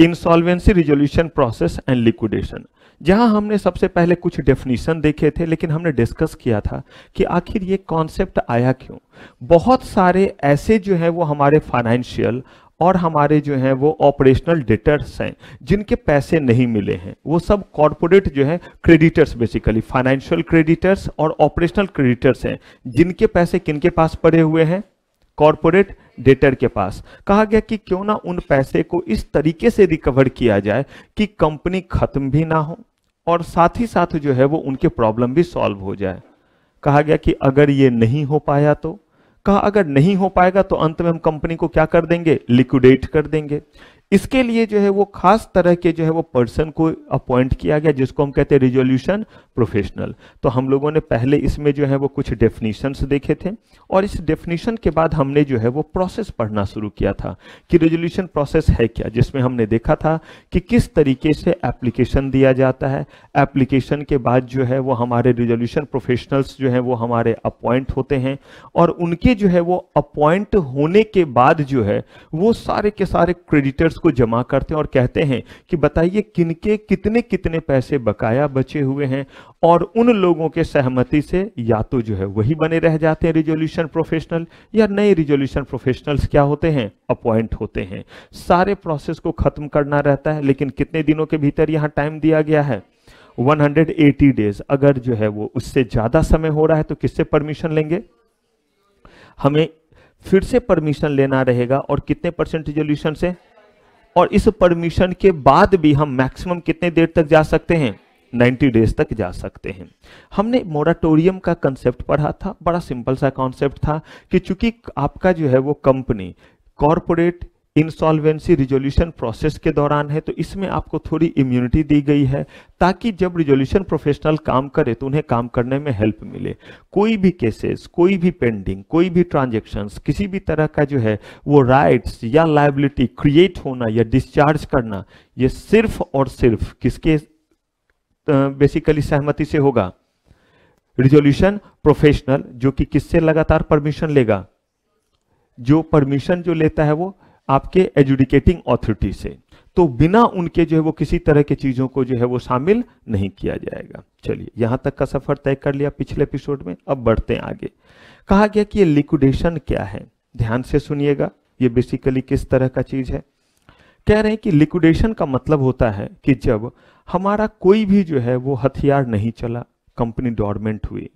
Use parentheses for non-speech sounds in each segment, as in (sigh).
Insolvency resolution process and liquidation जहां हमने सबसे पहले कुछ डेफिनेशन देखे थे लेकिन हमने डिस्कस किया था कि आखिर ये कॉन्सेप्ट आया क्यों बहुत सारे ऐसे जो है वो हमारे फाइनेंशियल और हमारे जो हैं वो ऑपरेशनल डेटर्स हैं जिनके पैसे नहीं मिले हैं वो सब कॉरपोरेट जो है क्रेडिटर्स बेसिकली फाइनेंशियल क्रेडिटर्स और ऑपरेशनल क्रेडिटर्स हैं जिनके पैसे किनके पास पड़े हुए हैं कॉरपोरेट डेटर के पास कहा गया कि क्यों ना उन पैसे को इस तरीके से रिकवर किया जाए कि कंपनी खत्म भी ना हो और साथ ही साथ जो है वो उनके प्रॉब्लम भी सॉल्व हो जाए कहा गया कि अगर ये नहीं हो पाया तो कहा अगर नहीं हो पाएगा तो अंत में हम कंपनी को क्या कर देंगे लिक्विडेट कर देंगे इसके लिए जो है वो खास तरह के जो है वो पर्सन को अपॉइंट किया गया जिसको हम कहते हैं रिजोल्यूशन प्रोफेशनल तो हम लोगों ने पहले इसमें जो है वो कुछ डेफिनेशंस देखे थे और इस डेफिनेशन के बाद हमने जो है वो प्रोसेस पढ़ना शुरू किया था कि रेजोल्यूशन प्रोसेस है क्या जिसमें हमने देखा था कि किस तरीके से एप्लीकेशन दिया जाता है एप्लीकेशन के बाद जो है वो हमारे रिजोल्यूशन प्रोफेशनल्स जो है वो हमारे अपॉइंट होते हैं और उनके जो है वो अपॉइंट होने के बाद जो है वो सारे के सारे क्रेडिटर्स उसको जमा करते हैं और कहते हैं कि बताइए किनके कितने कितने पैसे बकाया बचे हुए हैं और उन लोगों के सहमति से या तो जो है वही बने रह जाते हैं रिजोल्यूशन प्रोफेशनल या नए रिजोल्यूशन प्रोफेशनल्स क्या होते हैं अपॉइंट होते हैं सारे प्रोसेस को खत्म करना रहता है लेकिन कितने दिनों के भीतर यहाँ टाइम दिया गया है 180 डेज अगर जो है वो उससे ज़्यादा समय हो रहा है तो किससे परमिशन लेंगे हमें फिर से परमिशन लेना रहेगा और कितने परसेंट रिजोल्यूशन से और इस परमिशन के बाद भी हम मैक्सिमम कितने देर तक जा सकते हैं 90 डेज तक जा सकते हैं हमने मोराटोरियम का कंसेप्ट पढ़ा था बड़ा सिंपल सा कॉन्सेप्ट था कि चूंकि आपका जो है वो company corporate insolvency resolution process के दौरान है तो इसमें आपको थोड़ी इम्यूनिटी दी गई है ताकि जब रिजोल्यूशन प्रोफेशनल काम करे तो उन्हें काम करने में हेल्प मिले कोई भी केसेस कोई भी पेंडिंग कोई भी ट्रांजेक्शन्स किसी भी तरह का जो है वो राइट्स या लाइबिलिटी क्रिएट होना या डिस्चार्ज करना ये सिर्फ और सिर्फ किसके बेसिकली सहमति से होगा रिजोल्यूशन प्रोफेशनल जो कि किससे लगातार परमिशन लेगा जो परमिशन जो लेता है वो आपके एजुडिकेटिंग ऑथोरिटी से तो बिना उनके जो है वो किसी तरह के चीजों को जो है वो शामिल नहीं किया जाएगा चलिए यहां तक का सफर तय कर लिया पिछले एपिसोड में अब बढ़ते हैं आगे कहा गया कि ये लिक्विडेशन क्या है ध्यान से सुनिएगा ये बेसिकली किस तरह का चीज है कह रहे हैं कि लिक्विडेशन का मतलब होता है कि जब हमारा कोई भी जो है वो हथियार नहीं चला कंपनी डॉर्मेंट हुई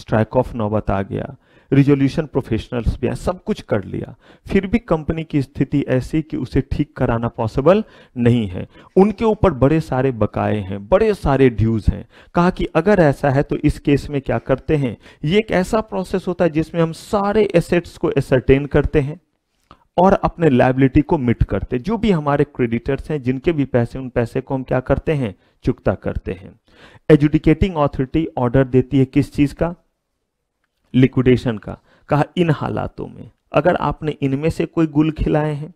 स्ट्राइक ऑफ नौबत आ गया रिजोल्यूशन प्रोफेशनल्स भी हैं सब कुछ कर लिया फिर भी कंपनी की स्थिति ऐसी कि उसे ठीक कराना पॉसिबल नहीं है उनके ऊपर बड़े सारे बकाए हैं बड़े सारे ड्यूज हैं कहा कि अगर ऐसा है तो इस केस में क्या करते हैं ये एक ऐसा प्रोसेस होता है जिसमें हम सारे एसेट्स को एसरटेन करते हैं और अपने लाइबिलिटी को मिट करते जो भी हमारे क्रेडिटर्स हैं जिनके भी पैसे उन पैसे को हम क्या करते हैं चुकता करते हैं एजुडिकेटिंग ऑथोरिटी ऑर्डर देती है किस चीज का लिक्विडेशन का कहा इन हालातों में अगर आपने इनमें से कोई गुल खिलाए हैं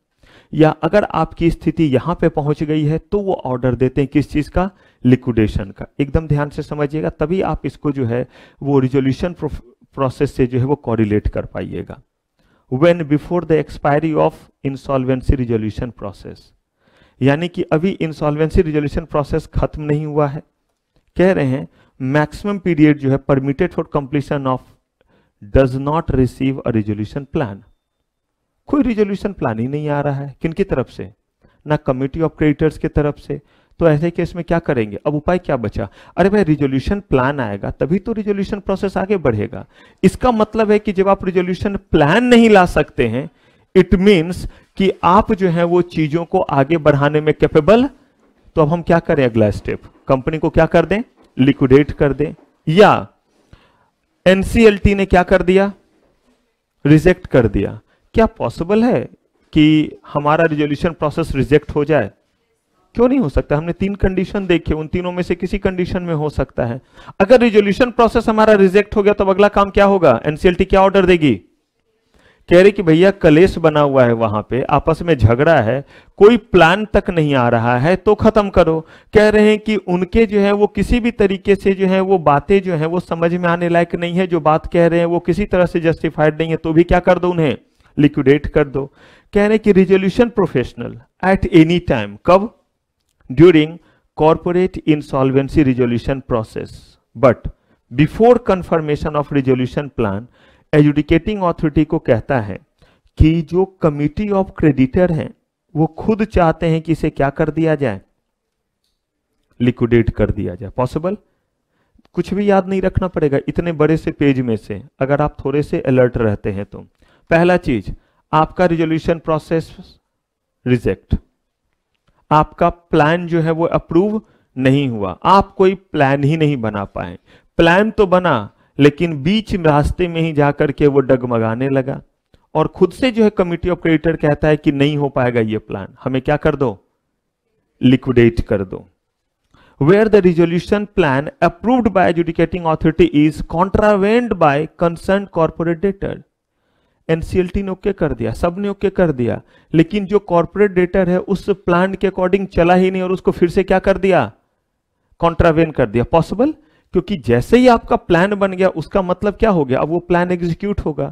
या अगर आपकी स्थिति यहां पे पहुंच गई है तो वो ऑर्डर देते हैं किस चीज का लिक्विडेशन का एकदम ध्यान से समझिएगा तभी आप इसको जो है वो रिजोल्यूशन प्रोसेस से जो है वो कॉरिलेट कर पाइएगा when before the expiry of insolvency resolution process यानी कि अभी इंसॉल्वेंसी रिजोल्यूशन प्रोसेस खत्म नहीं हुआ है कह रहे हैं मैक्सिमम पीरियड जो है permitted for completion of does not receive a resolution plan कोई रिजोल्यूशन प्लान ही नहीं आ रहा है किन की तरफ से ना कमिटी ऑफ क्रेडिटर्स की तरफ से तो ऐसे केस में क्या करेंगे अब उपाय क्या बचा अरे भाई रिजोल्यूशन प्लान आएगा तभी तो रिजोल्यूशन प्रोसेस आगे बढ़ेगा इसका मतलब है कि जब आप रिजोल्यूशन प्लान नहीं ला सकते हैं इट मींस कि आप जो है वो चीजों को आगे बढ़ाने में कैपेबल तो अब हम क्या करें अगला स्टेप कंपनी को क्या कर दें लिक्विडेट कर दें या एनसीएलटी ने क्या कर दिया रिजेक्ट कर दिया क्या पॉसिबल है कि हमारा रिजोल्यूशन प्रोसेस रिजेक्ट हो जाए क्यों नहीं हो सकता हमने तीन कंडीशन देखे उन तीनों में से किसी कंडीशन में हो सकता है अगर रिजोल्यूशन प्रोसेस हमारा रिजेक्ट हो गया तो अगला काम क्या होगा एनसीएलटी क्या ऑर्डर देगी कह रहे कि भैया कलेश बना हुआ है वहां पे आपस में झगड़ा है कोई प्लान तक नहीं आ रहा है तो खत्म करो कह रहे हैं कि उनके जो है वो किसी भी तरीके से जो है वो बातें जो है वो समझ में आने लायक नहीं है जो बात कह रहे हैं वो किसी तरह से जस्टिफाइड नहीं है तो भी क्या कर दो उन्हें लिक्विडेट कर दो कह रहे हैं कि resolution professional at any time कब during corporate insolvency resolution process but before confirmation of resolution plan adjudicating authority को कहता है कि जो कमिटी ऑफ क्रेडिटर हैं वो खुद चाहते हैं कि इसे क्या कर दिया जाए लिक्विडेट कर दिया जाए पॉसिबल कुछ भी याद नहीं रखना पड़ेगा इतने बड़े से पेज में से अगर आप थोड़े से अलर्ट रहते हैं तो पहला चीज आपका रिजोल्यूशन प्रोसेस रिजेक्ट आपका प्लान जो है वो अप्रूव नहीं हुआ आप कोई प्लान ही नहीं बना पाए प्लान तो बना लेकिन बीच रास्ते में ही जाकर के वो डगमगाने लगा और खुद से जो है कमिटी ऑफ क्रेडिटर कहता है कि नहीं हो पाएगा ये प्लान हमें क्या कर दो लिक्विडेट कर दो where the resolution plan approved by adjudicating authority is contravened by concern corporate debtor NCLT ने ओके कर दिया सब ने ओके कर दिया लेकिन जो कॉर्पोरेट डेटर है उस प्लान के अकॉर्डिंग चला ही नहीं और उसको फिर से क्या कर दिया कॉन्ट्रावेन कर दिया पॉसिबल क्योंकि जैसे ही आपका प्लान बन गया उसका मतलब क्या हो गया अब वो प्लान एग्जीक्यूट होगा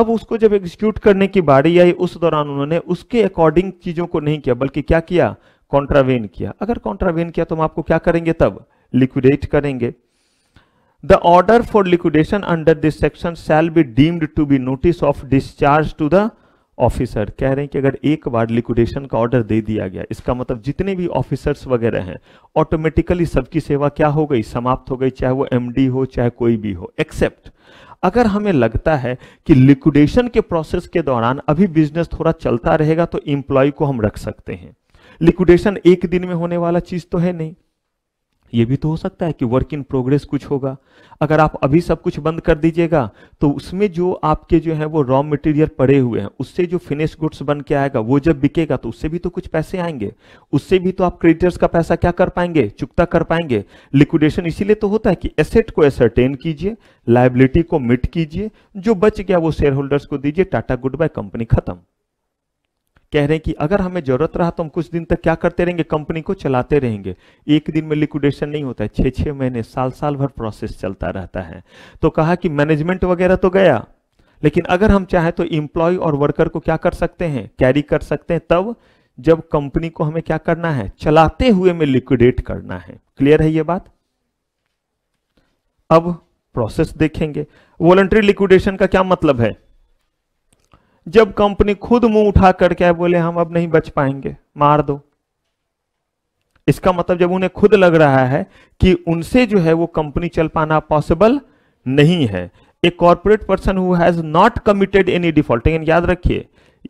अब उसको जब एग्जीक्यूट करने की बारी आई उस दौरान उन्होंने उसके अकॉर्डिंग चीजों को नहीं किया बल्कि क्या किया कॉन्ट्रावेन किया अगर कॉन्ट्रावेन किया तो हम आपको क्या करेंगे तब लिक्विडेट करेंगे the order for liquidation under this section shall be deemed to be notice of discharge to the officer कह रहे हैं कि अगर एक बार लिक्विडेशन का ऑर्डर दे दिया गया इसका मतलब जितने भी ऑफिसर्स वगैरह हैं ऑटोमेटिकली सबकी सेवा क्या हो गई समाप्त हो गई चाहे वो एमडी हो चाहे कोई भी हो एक्सेप्ट अगर हमें लगता है कि लिक्विडेशन के प्रोसेस के दौरान अभी बिजनेस थोड़ा चलता रहेगा तो इंप्लॉय को हम रख सकते हैं लिक्विडेशन एक दिन में होने वाला चीज तो है नहीं ये भी तो हो सकता है कि वर्क इन प्रोग्रेस कुछ होगा अगर आप अभी सब कुछ बंद कर दीजिएगा तो उसमें जो आपके जो है वो रॉ मटेरियल पड़े हुए हैं उससे जो फिनिश गुड्स बन के आएगा वो जब बिकेगा तो उससे भी तो कुछ पैसे आएंगे उससे भी तो आप क्रेडिटर्स का पैसा क्या कर पाएंगे चुकता कर पाएंगे लिक्विडेशन इसीलिए तो होता है कि एसेट को एसरटेन कीजिए लाइबिलिटी को मिट कीजिए जो बच गया वो शेयर होल्डर्स को दीजिए टाटा गुड बाय कंपनी खत्म कह रहे हैं कि अगर हमें जरूरत रहा तो हम कुछ दिन तक क्या करते रहेंगे कंपनी को चलाते रहेंगे एक दिन में लिक्विडेशन नहीं होता है छह छह महीने साल साल भर प्रोसेस चलता रहता है तो कहा कि मैनेजमेंट वगैरह तो गया लेकिन अगर हम चाहें तो इंप्लॉय और वर्कर को क्या कर सकते हैं कैरी कर सकते हैं तब जब कंपनी को हमें क्या करना है चलाते हुए में लिक्विडेट करना है क्लियर है ये बात अब प्रोसेस देखेंगे वॉलंट्री लिक्विडेशन का क्या मतलब है जब कंपनी खुद मुंह उठा करके बोले हम अब नहीं बच पाएंगे मार दो इसका मतलब जब उन्हें खुद लग रहा है कि उनसे जो है वो कंपनी चल पाना पॉसिबल नहीं है a corporate person who has not committed any default याद रखिए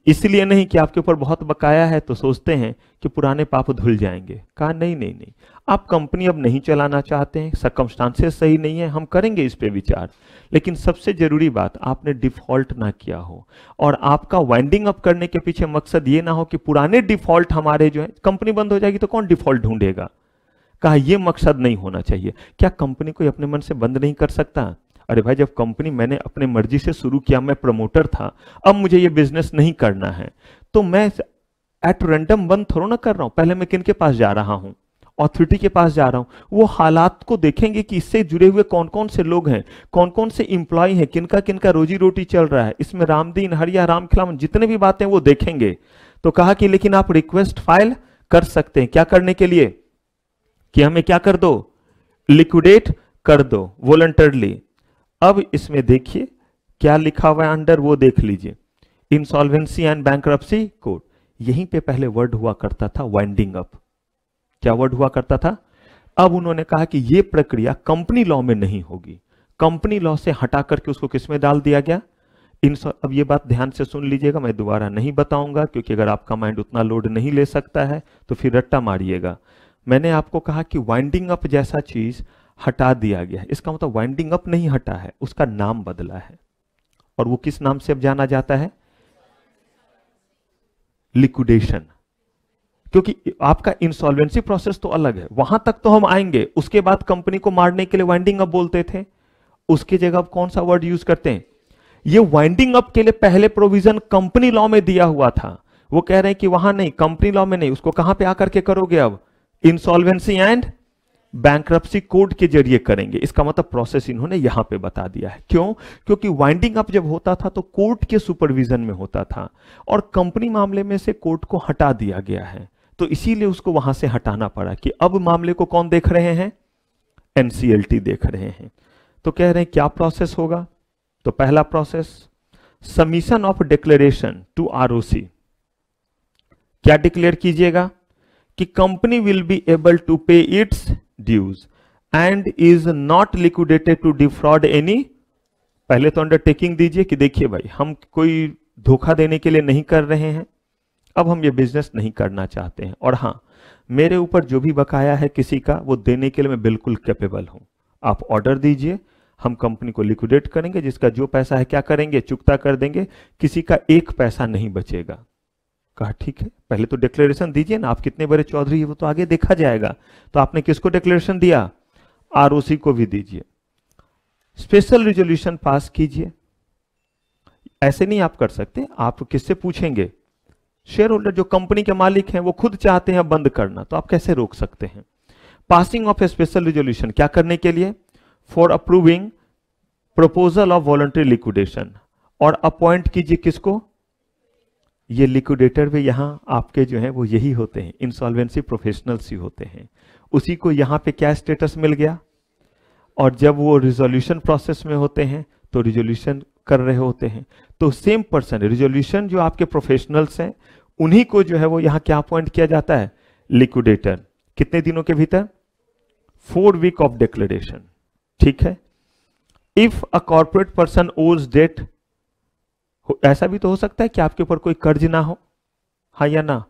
इसलिए नहीं कि आपके ऊपर बहुत बकाया है तो सोचते हैं कि पुराने पाप धुल जाएंगे कहा नहीं नहीं नहीं आप कंपनी अब नहीं चलाना चाहते हैं सकमस्टांसेस सही नहीं है हम करेंगे इस पे विचार लेकिन सबसे ज़रूरी बात आपने डिफ़ॉल्ट ना किया हो और आपका वाइंडिंग अप करने के पीछे मकसद ये ना हो कि पुराने डिफ़ॉल्ट हमारे जो है कंपनी बंद हो जाएगी तो कौन डिफ़ॉल्ट ढूंढेगा कहा यह मकसद नहीं होना चाहिए क्या कंपनी कोई अपने मन से बंद नहीं कर सकता अरे भाई जब कंपनी मैंने अपने मर्जी से शुरू किया मैं प्रमोटर था अब मुझे ये बिजनेस नहीं करना है तो मैं एट रेंडम बंद थोड़ा ना कर रहा हूं पहले मैं किन के पास जा रहा हूं ऑथोरिटी के पास जा रहा हूं वो हालात को देखेंगे कि इससे जुड़े हुए कौन कौन से लोग हैं कौन कौन से इंप्लॉय हैं किनका किनका रोजी रोटी चल रहा है इसमें रामदीन हरिया राम खिलाम जितने भी बातें वो देखेंगे तो कहा कि लेकिन आप रिक्वेस्ट फाइल कर सकते हैं क्या करने के लिए कि हमें क्या कर दो लिक्विडेट कर दो वॉलंटरली अब इसमें देखिए क्या लिखा हुआ है अंडर वो देख लीजिए इंसॉल्वेंसी एंड बैंक कोड यहीं पे पहले वर्ड हुआ करता था वाइंडिंग अप क्या वर्ड हुआ करता था अब उन्होंने कहा कि यह प्रक्रिया कंपनी लॉ में नहीं होगी कंपनी लॉ से हटा करके उसको किसमें डाल दिया गया इन अब ये बात ध्यान से सुन लीजिएगा मैं दोबारा नहीं बताऊंगा क्योंकि अगर आपका माइंड उतना लोड नहीं ले सकता है तो फिर रट्टा मारिएगा मैंने आपको कहा कि वाइंडिंग अप जैसा चीज हटा दिया गया है इसका मतलब वाइंडिंग अप नहीं हटा है उसका नाम बदला है और वो किस नाम से अब जाना जाता है लिक्विडेशन क्योंकि आपका इंसॉल्वेंसी प्रोसेस तो अलग है वहां तक तो हम आएंगे उसके बाद कंपनी को मारने के लिए वाइंडिंग अप बोलते थे उसकी जगह अब कौन सा वर्ड यूज करते हैं ये वाइंडिंग अप के लिए पहले प्रोविजन कंपनी लॉ में दिया हुआ था वो कह रहे हैं कि वहां नहीं कंपनी लॉ में नहीं उसको कहां पे आकर के करोगे अब इंसॉल्वेंसी एंड बैंक्रप्सी कोड के जरिए करेंगे इसका मतलब प्रोसेस इन्होंने यहां पे बता दिया है क्यों क्योंकि वाइंडिंग अप जब होता था तो कोर्ट के सुपरविजन में होता था और कंपनी मामले में से कोर्ट को हटा दिया गया है तो इसीलिए उसको वहां से हटाना पड़ा कि अब मामले को कौन देख रहे हैं एनसीएलटी देख रहे हैं तो कह रहे हैं क्या प्रोसेस होगा तो पहला process submission of declaration to R क्या डिक्लेयर कीजिएगा कि company will be able to pay its dues and is not liquidated to defraud any पहले तो अंडरटेकिंग दीजिए कि देखिए भाई हम कोई धोखा देने के लिए नहीं कर रहे हैं अब हम ये बिजनेस नहीं करना चाहते हैं और हाँ मेरे ऊपर जो भी बकाया है किसी का वो देने के लिए मैं बिल्कुल कैपेबल हूं आप ऑर्डर दीजिए हम कंपनी को लिक्विडेट करेंगे जिसका जो पैसा है क्या करेंगे चुकता कर देंगे किसी का एक पैसा नहीं बचेगा कहा ठीक है पहले तो डिक्लेरेशन दीजिए ना आप कितने बड़े चौधरी है वो तो आगे देखा जाएगा तो आपने किसको डिक्लेरेशन दिया आरओसी को भी दीजिए स्पेशल रिजोल्यूशन पास कीजिए ऐसे नहीं आप कर सकते आप किससे पूछेंगे शेयर होल्डर जो कंपनी के मालिक हैं वो खुद चाहते हैं बंद करना तो आप कैसे रोक सकते हैं passing of a special resolution क्या करने के लिए for approving proposal of voluntary liquidation और अपॉइंट कीजिए किसको ये लिक्विडेटर भी यहाँ आपके जो है वो यही होते हैं इंसॉल्वेंसी प्रोफेशनल्स ही होते हैं उसी को यहाँ पे क्या स्टेटस मिल गया और जब वो रिजोल्यूशन प्रोसेस में होते हैं तो रिजोल्यूशन कर रहे होते हैं तो सेम पर्सन रिजोल्यूशन जो आपके प्रोफेशनल्स हैं उन्हीं को जो है वो यहाँ क्या अपॉइंट किया जाता है लिक्विडेटर कितने दिनों के भीतर फोर वीक ऑफ डिक्लेरेशन ठीक है if a corporate person owes debt ऐसा भी तो हो सकता है कि आपके ऊपर कोई कर्ज ना हो हाँ या ना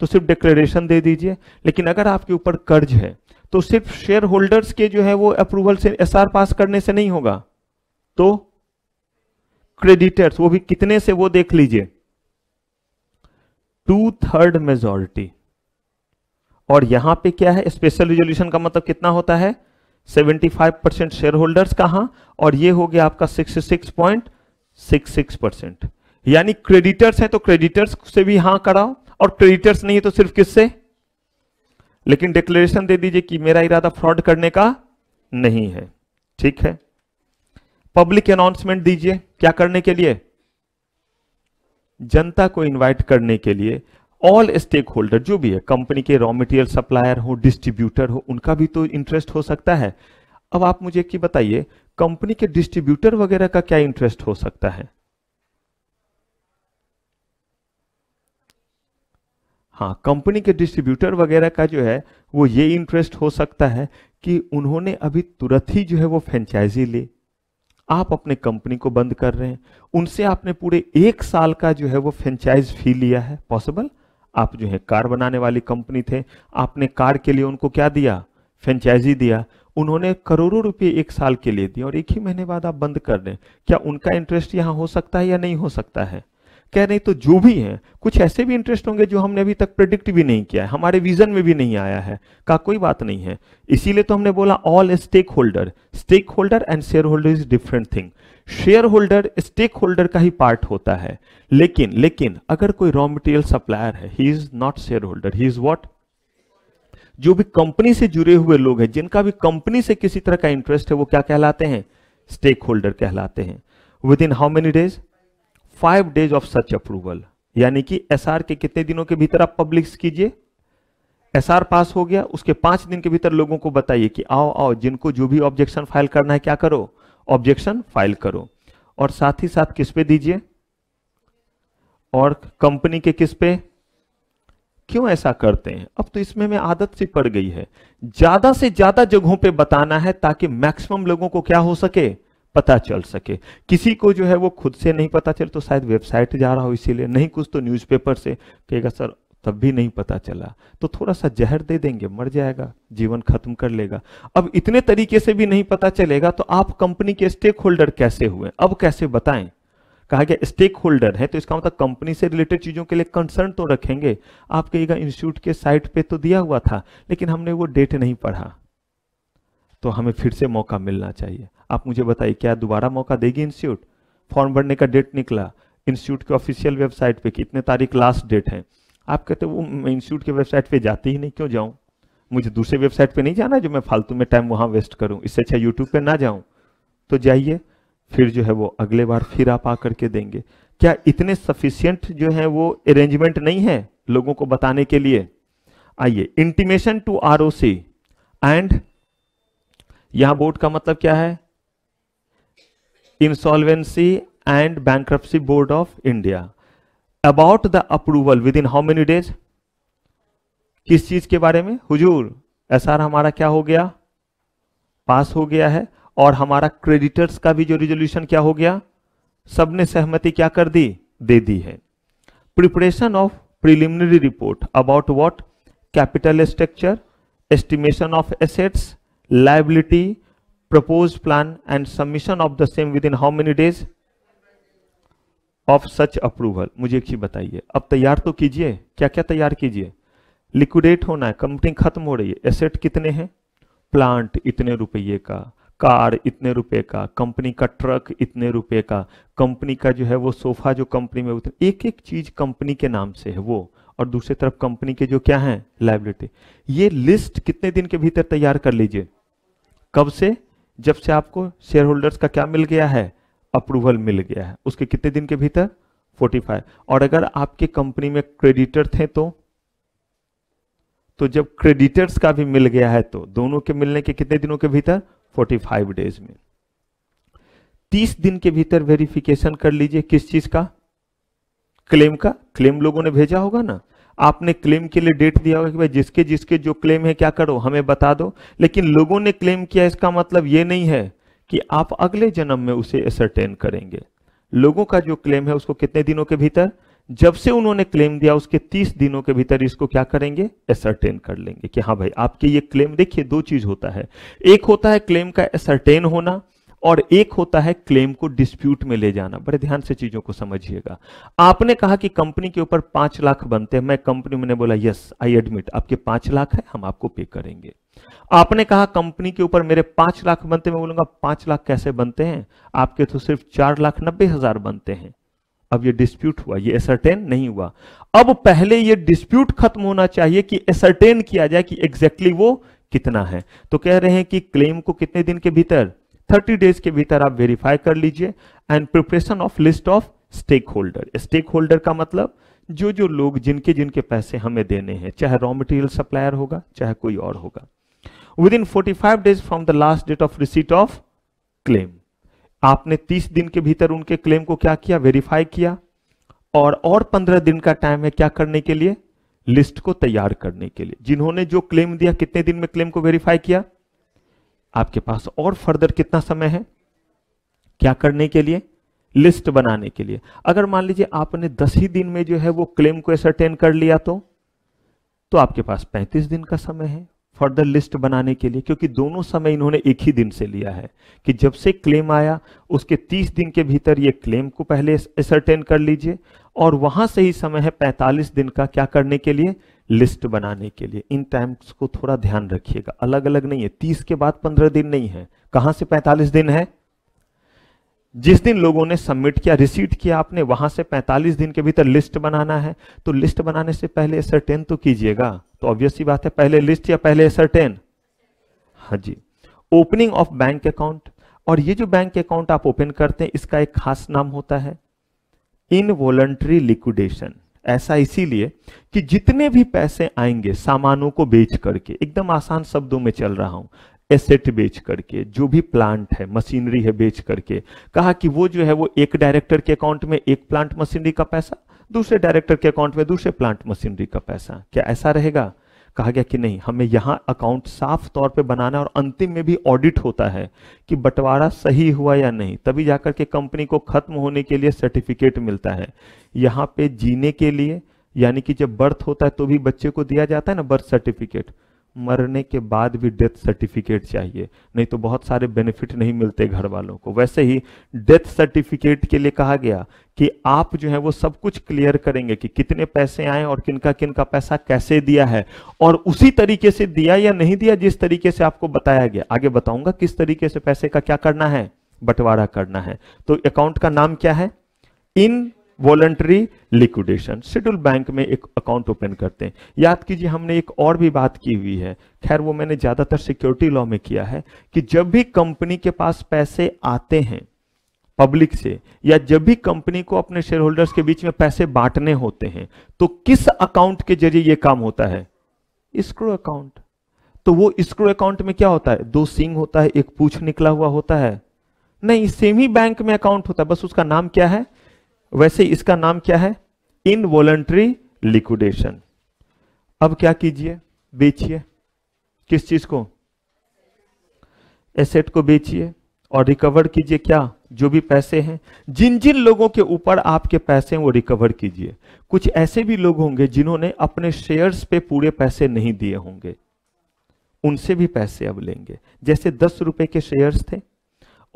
तो सिर्फ डिक्लेरेशन दे दीजिए लेकिन अगर आपके ऊपर कर्ज है तो सिर्फ शेयर होल्डर्स के जो है वो अप्रूवल से एस पास करने से नहीं होगा तो क्रेडिटर्स वो भी कितने से वो देख लीजिए टू थर्ड मेजोरिटी और यहां पे क्या है स्पेशल रिजोल्यूशन का मतलब कितना होता है 75 परसेंट शेयर होल्डर्स का हाँ और ये हो गया आपका 66.5 सिक्स सिक्स परसेंट यानी क्रेडिटर्स हैं तो क्रेडिटर्स से भी हां कराओ और क्रेडिटर्स नहीं है तो सिर्फ किससे लेकिन डिक्लेरेशन दे दीजिए कि मेरा इरादा फ्रॉड करने का नहीं है ठीक है पब्लिक अनाउंसमेंट दीजिए क्या करने के लिए जनता को इनवाइट करने के लिए ऑल स्टेक होल्डर जो भी है कंपनी के रॉ मटेरियल सप्लायर हो डिस्ट्रीब्यूटर हो उनका भी तो इंटरेस्ट हो सकता है अब आप मुझे बताइए कंपनी के डिस्ट्रीब्यूटर वगैरह का क्या इंटरेस्ट हो सकता है हाँ कंपनी के डिस्ट्रीब्यूटर वगैरह का जो है वो ये इंटरेस्ट हो सकता है कि उन्होंने अभी तुरंत ही जो है वो फ्रेंचाइजी ली आप अपने कंपनी को बंद कर रहे हैं उनसे आपने पूरे एक साल का जो है वो फ्रेंचाइज फी लिया है पॉसिबल आप जो है कार बनाने वाली कंपनी थे आपने कार के लिए उनको क्या दिया फ्रेंचाइजी दिया उन्होंने करोड़ों रुपए एक साल के लिए दिए और एक ही महीने बाद आप बंद कर दें क्या उनका इंटरेस्ट यहाँ हो सकता है या नहीं हो सकता है कह रहे तो जो भी हैं कुछ ऐसे भी इंटरेस्ट होंगे जो हमने अभी तक प्रिडिक्ट भी नहीं किया है हमारे विजन में भी नहीं आया है का कोई बात नहीं है इसीलिए तो हमने बोला all stakeholder stakeholder and shareholder is different thing shareholder stakeholder का ही पार्ट होता है लेकिन लेकिन अगर कोई रॉ मटेरियल सप्लायर है he is not shareholder he is what जो भी कंपनी से जुड़े हुए लोग हैं जिनका भी कंपनी से किसी तरह का इंटरेस्ट है वो क्या कहलाते हैं स्टेक होल्डर कहलाते हैं within how many days five days of such approval यानी कि एसआर के कितने दिनों के भीतर आप पब्लिश कीजिए एसआर पास हो गया उसके पांच दिन के भीतर लोगों को बताइए कि आओ आओ जिनको जो भी ऑब्जेक्शन फाइल करना है क्या करो ऑब्जेक्शन फाइल करो और साथ ही साथ किस पे दीजिए और कंपनी के किस पे क्यों ऐसा करते हैं अब तो इसमें मैं आदत सी पड़ गई है ज्यादा से ज्यादा जगहों पे बताना है ताकि मैक्सिमम लोगों को क्या हो सके पता चल सके किसी को जो है वो खुद से नहीं पता चल तो शायद वेबसाइट जा रहा हो इसीलिए नहीं कुछ तो न्यूज़पेपर से कहेगा सर तब भी नहीं पता चला तो थोड़ा सा जहर दे देंगे मर जाएगा जीवन खत्म कर लेगा अब इतने तरीके से भी नहीं पता चलेगा तो आप कंपनी के स्टेक होल्डर कैसे हुए अब कैसे बताएं कहा गया स्टेक होल्डर है तो इसका मतलब कंपनी से रिलेटेड चीज़ों के लिए कंसर्न तो रखेंगे आप कहिएगा इंस्टीट्यूट के साइट पे तो दिया हुआ था लेकिन हमने वो डेट नहीं पढ़ा तो हमें फिर से मौका मिलना चाहिए आप मुझे बताइए क्या दोबारा मौका देगी इंस्टीट्यूट फॉर्म भरने का डेट निकला इंस्टीट्यूट के ऑफिशियल वेबसाइट पे कितने तारीख लास्ट डेट है आप कहते वो इंस्टीट्यूट के वेबसाइट पे जाते ही नहीं क्यों जाऊँ मुझे दूसरे वेबसाइट पर नहीं जाना जो मैं फालतू में टाइम वहाँ वेस्ट करूँ इससे अच्छा यूट्यूब पर ना जाऊँ तो जाइए फिर जो है वो अगले बार फिर आप आकर के देंगे क्या इतने सफिशियंट जो है वो अरेंजमेंट नहीं है लोगों को बताने के लिए आइए intimation to R O C and यहां बोर्ड का मतलब क्या है insolvency and bankruptcy board of India about the approval within how many days किस चीज के बारे में हुजूर एसआर हमारा क्या हो गया पास हो गया है और हमारा क्रेडिटर्स का भी जो रिजोल्यूशन क्या हो गया सबने सहमति क्या कर दी दे दी है preparation of preliminary report about what capital structure estimation of assets liability propose plan and submission of the same within how many days of such approval मुझे एक चीज बताइए अब तैयार तो कीजिए क्या क्या तैयार कीजिए लिक्विडेट होना है कंपनी खत्म हो रही है एसेट कितने हैं प्लांट इतने रुपये का कार इतने रुपए का कंपनी का ट्रक इतने रुपए का कंपनी का जो है वो सोफा जो कंपनी में उतने एक एक चीज कंपनी के नाम से है वो और दूसरी तरफ कंपनी के जो क्या है लाइबिलिटी ये लिस्ट कितने दिन के भीतर तैयार कर लीजिए कब से जब से आपको शेयर होल्डर्स का क्या मिल गया है अप्रूवल मिल गया है उसके कितने दिन के भीतर 45 और अगर आपके कंपनी में क्रेडिटर थे तो तो जब क्रेडिटर्स का भी मिल गया है तो दोनों के मिलने के कितने दिनों के भीतर 45 डेज में 30 दिन के भीतर वेरिफिकेशन कर लीजिए किस चीज का क्लेम का क्लेम लोगों ने भेजा होगा ना आपने क्लेम के लिए डेट दिया होगा कि भाई जिसके जिसके जो क्लेम है क्या करो हमें बता दो लेकिन लोगों ने क्लेम किया इसका मतलब ये नहीं है कि आप अगले जन्म में उसे एसरटेन करेंगे लोगों का जो क्लेम है उसको कितने दिनों के भीतर जब से उन्होंने क्लेम दिया उसके तीस दिनों के भीतर इसको क्या करेंगे एसरटेन कर लेंगे कि हाँ भाई आपके ये क्लेम देखिए दो चीज होता है एक होता है क्लेम का एसरटेन होना और एक होता है क्लेम को डिस्प्यूट में ले जाना बड़े ध्यान से चीजों को समझिएगा आपने कहा कि कंपनी के ऊपर पांच लाख बनते हैं मैं कंपनी में बोला यस आई एडमिट आपके पांच लाख है हम आपको पे करेंगे आपने कहा कंपनी के ऊपर मेरे पांच लाख बनते मैं बोलूंगा पांच लाख कैसे बनते हैं आपके तो सिर्फ चार लाख नब्बे हजार बनते हैं अब ये डिस्प्यूट हुआ ये एसरटेन नहीं हुआ अब पहले ये डिस्प्यूट खत्म होना चाहिए कि एसरटेन किया जाए कि एग्जैक्टली exactly वो कितना है तो कह रहे हैं कि क्लेम को कितने दिन के भीतर 30 डेज के भीतर आप वेरीफाई कर लीजिए and preparation of list of stakeholder stakeholder का मतलब जो जो लोग जिनके जिनके पैसे हमें देने हैं चाहे रॉ मटेरियल सप्लायर होगा चाहे कोई और होगा within 45 days from the last date of receipt of claim आपने 30 दिन के भीतर उनके क्लेम को क्या किया वेरीफाई किया और और 15 दिन का टाइम है क्या करने के लिए लिस्ट को तैयार करने के लिए जिन्होंने जो क्लेम दिया कितने दिन में क्लेम को वेरीफाई किया आपके पास और फर्दर कितना समय है क्या करने के लिए लिस्ट बनाने के लिए अगर मान लीजिए आपने दस ही दिन में जो है वो क्लेम को एसरटेन कर लिया तो तो आपके पास 35 दिन का समय है फर्दर लिस्ट बनाने के लिए क्योंकि दोनों समय इन्होंने एक ही दिन से लिया है कि जब से क्लेम आया उसके 30 दिन के भीतर ये क्लेम को पहले एसरटेन कर लीजिए और वहां से ही समय है 45 दिन का क्या करने के लिए लिस्ट बनाने के लिए इन टाइम्स को थोड़ा ध्यान रखिएगा अलग अलग नहीं है 30 के बाद 15 दिन नहीं है कहां से 45 दिन है जिस दिन लोगों ने सबमिट किया रिसीट किया आपने वहां से 45 दिन के भीतर लिस्ट बनाना है तो लिस्ट बनाने से पहले सर्टेन तो कीजिएगा तो ऑब्वियसली बात है पहले लिस्ट या पहले सर्टेन हाँ जी ओपनिंग ऑफ बैंक अकाउंट और ये जो बैंक अकाउंट आप ओपन करते हैं इसका एक खास नाम होता है इनवॉलंटरी लिक्विडेशन ऐसा इसीलिए कि जितने भी पैसे आएंगे सामानों को बेच करके एकदम आसान शब्दों में चल रहा हूं एसेट बेच करके जो भी प्लांट है मशीनरी है बेच करके कहा कि वो जो है वो एक डायरेक्टर के अकाउंट में एक प्लांट मशीनरी का पैसा दूसरे डायरेक्टर के अकाउंट में दूसरे प्लांट मशीनरी का पैसा क्या ऐसा रहेगा कहा गया कि नहीं हमें यहाँ अकाउंट साफ तौर पे बनाना और अंतिम में भी ऑडिट होता है कि बंटवारा सही हुआ या नहीं तभी जाकर के कंपनी को खत्म होने के लिए सर्टिफिकेट मिलता है यहाँ पे जीने के लिए यानी कि जब बर्थ होता है तो भी बच्चे को दिया जाता है ना बर्थ सर्टिफिकेट मरने के बाद भी डेथ सर्टिफिकेट चाहिए नहीं तो बहुत सारे बेनिफिट नहीं मिलते घर वालों को वैसे ही डेथ सर्टिफिकेट के लिए कहा गया कि आप जो है वो सब कुछ क्लियर करेंगे कि कितने पैसे आए और किनका किनका पैसा कैसे दिया है और उसी तरीके से दिया या नहीं दिया जिस तरीके से आपको बताया गया आगे बताऊंगा किस तरीके से पैसे का क्या करना है बंटवारा करना है तो अकाउंट का नाम क्या है in voluntary liquidation schedule bank में एक अकाउंट ओपन करते हैं याद कीजिए हमने एक और भी बात की हुई है खैर वो मैंने ज़्यादातर सिक्योरिटी लॉ में किया है कि जब भी कंपनी के पास पैसे आते हैं पब्लिक से या जब भी कंपनी को अपने शेयर होल्डर्स के बीच में पैसे बांटने होते हैं तो किस अकाउंट के जरिए यह काम होता है स्क्रो अकाउंट तो वो स्क्रो अकाउंट में क्या होता है दो सिंग होता है एक पूछ निकला हुआ होता है नहीं सेम ही बैंक में अकाउंट होता है बस उसका नाम क्या है वैसे इसका नाम क्या है इनवॉलंट्री लिक्विडेशन अब क्या कीजिए बेचिए किस चीज को एसेट को बेचिए और रिकवर कीजिए क्या जो भी पैसे हैं जिन जिन लोगों के ऊपर आपके पैसे हैं वो रिकवर कीजिए कुछ ऐसे भी लोग होंगे जिन्होंने अपने शेयर्स पे पूरे पैसे नहीं दिए होंगे उनसे भी पैसे अब लेंगे जैसे दस रुपए के शेयर्स थे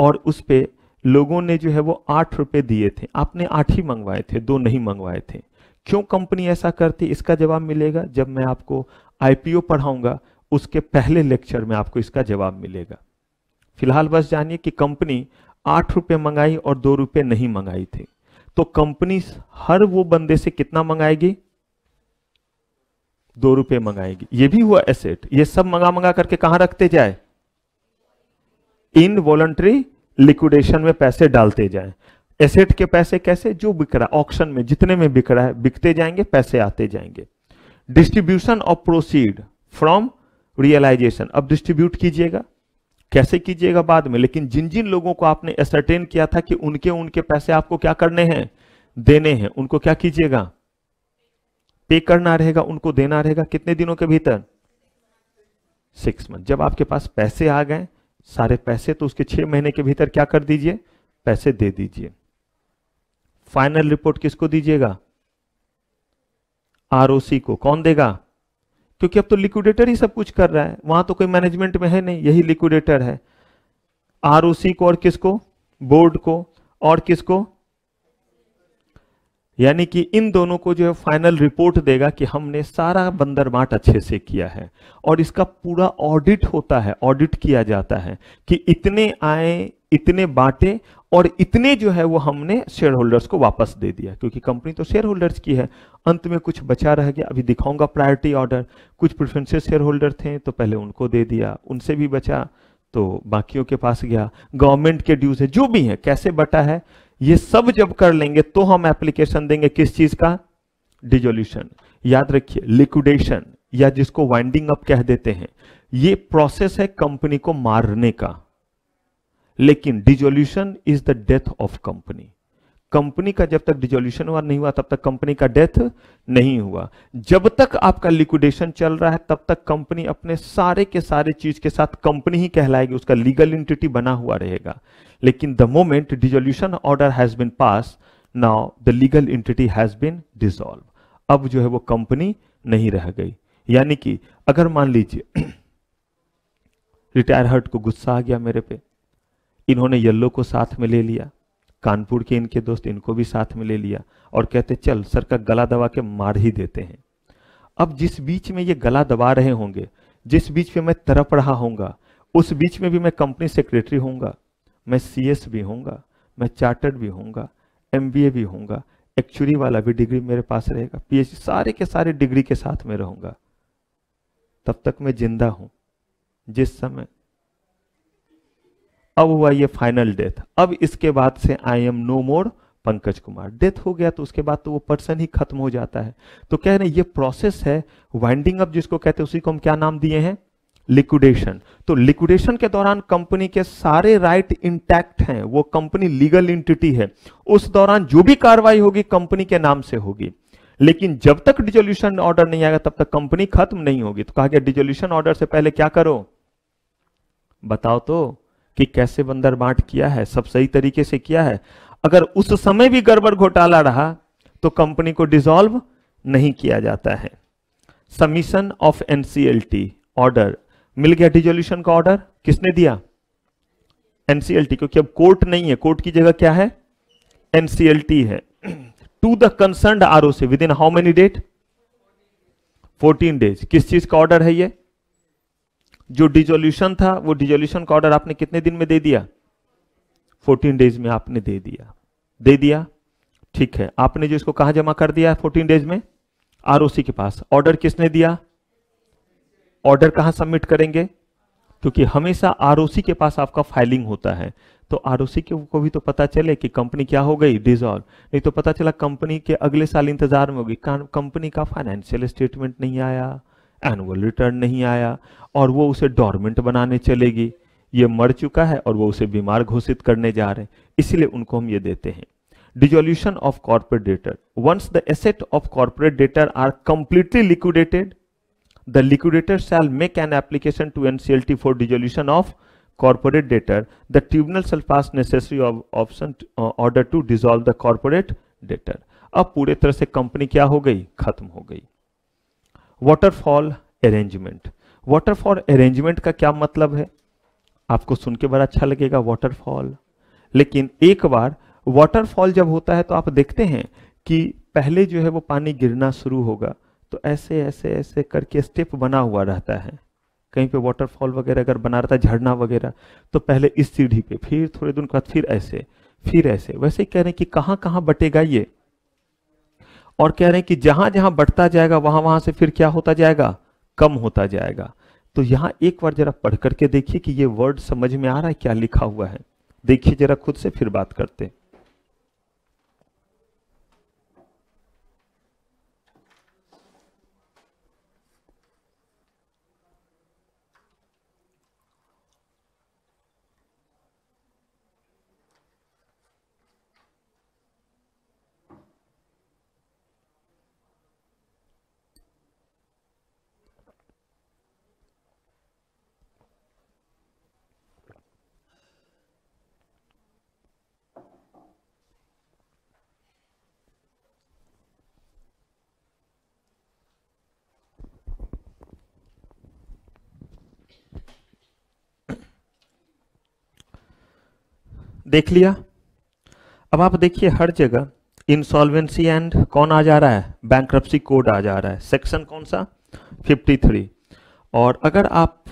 और उस पर लोगों ने जो है वो आठ रुपए दिए थे आपने आठ ही मंगवाए थे दो नहीं मंगवाए थे क्यों कंपनी ऐसा करती इसका जवाब मिलेगा जब मैं आपको आईपीओ पढ़ाऊंगा उसके पहले लेक्चर में आपको इसका जवाब मिलेगा फिलहाल बस जानिए कि कंपनी आठ रुपए मंगाई और दो रुपये नहीं मंगाई थी तो कंपनी हर वो बंदे से कितना मंगाएगी दो रुपये मंगाएगी ये भी हुआ एसेट ये सब मंगा मंगा करके कहां रखते जाए इन वॉलंट्री लिक्विडेशन में पैसे डालते जाएं एसेट के पैसे कैसे जो बिक रहा ऑक्शन में जितने में बिक रहा है बिकते जाएंगे पैसे आते जाएंगे distribution of proceed from realisation अब डिस्ट्रीब्यूट कीजिएगा कैसे कीजिएगा बाद में लेकिन जिन जिन लोगों को आपने एसरटेन किया था कि उनके उनके पैसे आपको क्या करने हैं देने हैं उनको क्या कीजिएगा पे करना रहेगा उनको देना रहेगा कितने दिनों के भीतर सिक्स मंथ जब आपके पास पैसे आ गए सारे पैसे तो उसके छह महीने के भीतर क्या कर दीजिए पैसे दे दीजिए फाइनल रिपोर्ट किसको दीजिएगा आरओसी को कौन देगा क्योंकि अब तो लिक्विडेटर ही सब कुछ कर रहा है वहां तो कोई मैनेजमेंट में है नहीं यही लिक्विडेटर है आरओसी को और किसको बोर्ड को और किसको यानी कि इन दोनों को जो है फाइनल रिपोर्ट देगा कि हमने सारा बंदरबाट अच्छे से किया है और इसका पूरा ऑडिट होता है ऑडिट किया जाता है कि इतने आए इतने बांटे और इतने जो है वो हमने शेयर होल्डर्स को वापस दे दिया क्योंकि कंपनी तो शेयर होल्डर्स की है अंत में कुछ बचा रह गया अभी दिखाऊंगा प्रायोरिटी ऑर्डर कुछ प्रिफ्रेंसेस शेयर होल्डर थे तो पहले उनको दे दिया उनसे भी बचा तो बाकियों के पास गया गवर्नमेंट के ड्यूज है जो भी है कैसे बटा है ये सब जब कर लेंगे तो हम एप्लीकेशन देंगे किस चीज का डिजोल्यूशन याद रखिए लिक्विडेशन या जिसको वाइंडिंग अप कह देते हैं ये प्रोसेस है कंपनी को मारने का लेकिन dissolution is the death of company company का जब तक डिजोल्यूशन हुआ नहीं हुआ तब तक कंपनी का डेथ नहीं हुआ जब तक आपका लिक्विडेशन चल रहा है तब तक कंपनी अपने सारे के सारे चीज के साथ कंपनी ही कहलाएगी उसका लीगल इंटिटी बना हुआ रहेगा लेकिन the moment dissolution order has been passed now the legal entity has been dissolve अब जो है वो कंपनी नहीं रह गई यानी कि अगर मान लीजिए (clears throat) रिटायर हर्ट को गुस्सा आ गया मेरे पे इन्होंने येल्लो को साथ में ले लिया कानपुर के इनके दोस्त इनको भी साथ में ले लिया और कहते चल सर का गला दबा के मार ही देते हैं अब जिस बीच में ये गला दबा रहे होंगे जिस बीच में मैं तरप रहा होऊंगा उस बीच में भी मैं कंपनी सेक्रेटरी होऊंगा मैं सीएस भी होऊंगा मैं चार्टर्ड भी होऊंगा एमबीए भी होऊंगा एक्चुअली वाला भी डिग्री मेरे पास रहेगा पीएचडी सारे के सारे डिग्री के साथ में रहूंगा तब तक मैं जिंदा हूं जिस समय अब हुआ ये फाइनल डेथ अब इसके बाद से I am no more Pankaj Kumar death हो गया तो उसके बाद तो वो पर्सन ही खत्म हो जाता है तो कह रहे ये प्रोसेस है वाइंडिंग अप जिसको कहते हैं उसी को हम क्या नाम दिए हैं लिक्विडेशन तो लिक्विडेशन के दौरान कंपनी के सारे राइट इंटैक्ट हैं वो कंपनी लीगल इंटिटी है उस दौरान जो भी कार्रवाई होगी कंपनी के नाम से होगी लेकिन जब तक डिजोल्यूशन ऑर्डर नहीं आएगा तब तक कंपनी खत्म नहीं होगी तो कहा गया डिजोल्यूशन ऑर्डर से पहले क्या करो बताओ तो कि कैसे बंदर बांट किया है सब सही तरीके से किया है अगर उस समय भी गड़बड़ घोटाला रहा तो कंपनी को डिसॉल्व नहीं किया जाता है समीशन ऑफ एनसीएलटी ऑर्डर मिल गया डिजोल्यूशन का ऑर्डर किसने दिया एनसीएलटी क्योंकि अब कोर्ट नहीं है कोर्ट की जगह क्या है एनसीएलटी है to the concern R O से within how many date 14 days किस चीज का ऑर्डर है ये जो डिजोल्यूशन था वो डिजोल्यूशन का ऑर्डर आपने कितने दिन में दे दिया 14 डेज में आपने दे दिया दे दिया ठीक है आपने जो इसको कहा जमा कर दिया 14 डेज में आरओसी के पास ऑर्डर किसने दिया ऑर्डर कहां सबमिट करेंगे क्योंकि हमेशा आरओसी के पास आपका फाइलिंग होता है तो आरओसी के को भी तो पता चले कि कंपनी क्या हो गई डिजॉल्व नहीं तो पता चला कंपनी के अगले साल इंतजार में होगी कंपनी का फाइनेंशियल स्टेटमेंट नहीं आया एनुअल रिटर्न नहीं आया और वो उसे डॉर्मेंट बनाने चलेगी ये मर चुका है और वो उसे बीमार घोषित करने जा रहे हैं इसलिए उनको हम ये देते हैं dissolution of corporate debtor once the asset of corporate debtor are completely liquidated the liquidator shall make an application to NCLT for dissolution of corporate debtor the tribunal pass necessary option order to dissolve the corporate debtor अब पूरे तरह से company क्या हो गई खत्म हो गई वॉटरफॉल अरेंजमेंट वाटरफॉल अरेंजमेंट का क्या मतलब है आपको सुन के बड़ा अच्छा लगेगा वाटरफॉल लेकिन एक बार वॉटरफॉल जब होता है तो आप देखते हैं कि पहले जो है वो पानी गिरना शुरू होगा तो ऐसे ऐसे ऐसे करके स्टेप बना हुआ रहता है कहीं पे वॉटरफॉल वगैरह अगर बना रहता है झरना वगैरह तो पहले इस सीढ़ी पे फिर थोड़े दिन के बाद फिर ऐसे फिर ऐसे वैसे ही कह रहे हैं कि कहाँ कहाँ बटेगा ये और कह रहे हैं कि जहां जहां बढ़ता जाएगा वहां वहां से फिर क्या होता जाएगा कम होता जाएगा तो यहां एक बार जरा पढ़ करके देखिए कि ये वर्ड समझ में आ रहा है क्या लिखा हुआ है देखिए जरा खुद से फिर बात करते हैं देख लिया अब आप देखिए हर जगह इंसॉल्वेंसी एंड कौन आ जा रहा है बैंक कोड आ जा रहा है सेक्शन कौन सा 53 और अगर आप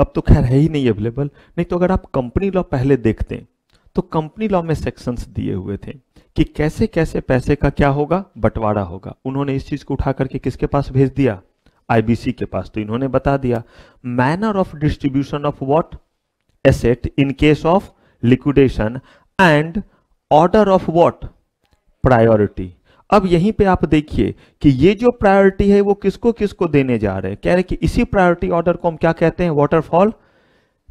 अब तो खैर है ही नहीं अवेलेबल नहीं तो अगर आप कंपनी लॉ पहले देखते हैं तो कंपनी लॉ में सेक्शंस दिए हुए थे कि कैसे कैसे पैसे का क्या होगा बंटवारा होगा उन्होंने इस चीज को उठा करके किसके पास भेज दिया आईबीसी के पास तो इन्होंने बता दिया manner of distribution of what asset in case of liquidation and order of what priority अब यहीं पे आप देखिए कि ये जो प्रायोरिटी है वो किसको किसको देने जा रहे हैं कह रहे कि इसी प्रायोरिटी ऑर्डर को हम क्या कहते हैं वाटरफॉल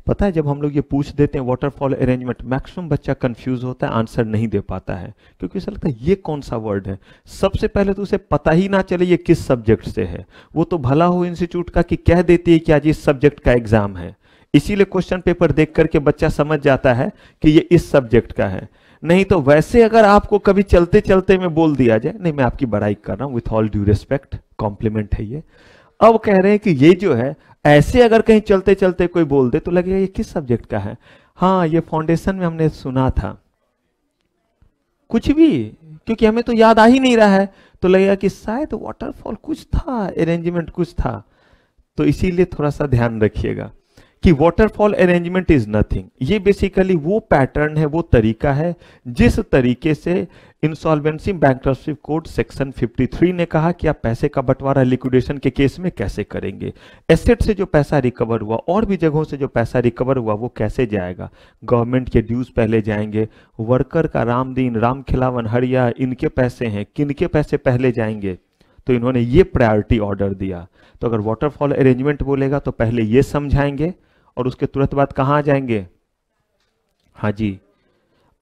पता है जब हम लोग ये पूछ देते हैं वाटरफॉल अरेंजमेंट मैक्सिमम बच्चा कंफ्यूज होता है आंसर नहीं दे पाता है क्योंकि उसे लगता है ये कौन सा वर्ड है सबसे पहले तो उसे पता ही ना चले ये किस सब्जेक्ट से है वो तो भला हो इंस्टीट्यूट का कि कह देती है कि आज इस सब्जेक्ट का एग्जाम है इसीलिए क्वेश्चन पेपर देख करके बच्चा समझ जाता है कि ये इस सब्जेक्ट का है नहीं तो वैसे अगर आपको कभी चलते चलते में बोल दिया जाए नहीं मैं आपकी बड़ाई कर रहा हूं with all due respect compliment है ये अब कह रहे हैं कि ये जो है ऐसे अगर कहीं चलते चलते कोई बोल दे तो लगेगा ये किस सब्जेक्ट का है हाँ ये फाउंडेशन में हमने सुना था कुछ भी क्योंकि हमें तो याद आ ही नहीं रहा है तो लगेगा कि शायद वाटरफॉल कुछ था अरेंजमेंट कुछ था तो इसीलिए थोड़ा सा ध्यान रखिएगा कि वॉटरफॉल अरेंजमेंट इज नथिंग ये बेसिकली वो पैटर्न है वो तरीका है जिस तरीके से इंसॉल्वेंसी बैंक कोड सेक्शन 53 ने कहा कि आप पैसे का बंटवारा लिक्विडेशन के केस में कैसे करेंगे एसेट से जो पैसा रिकवर हुआ और भी जगहों से जो पैसा रिकवर हुआ वो कैसे जाएगा गवर्नमेंट के ड्यूज पहले जाएंगे वर्कर का रामदीन राम खिलावन हरिया इनके पैसे हैं किनके पैसे पहले जाएंगे तो इन्होंने ये प्रायोरिटी ऑर्डर दिया तो अगर वाटरफॉल अरेंजमेंट बोलेगा तो पहले ये समझाएंगे और उसके तुरंत बाद कहाँ जाएंगे हाँ जी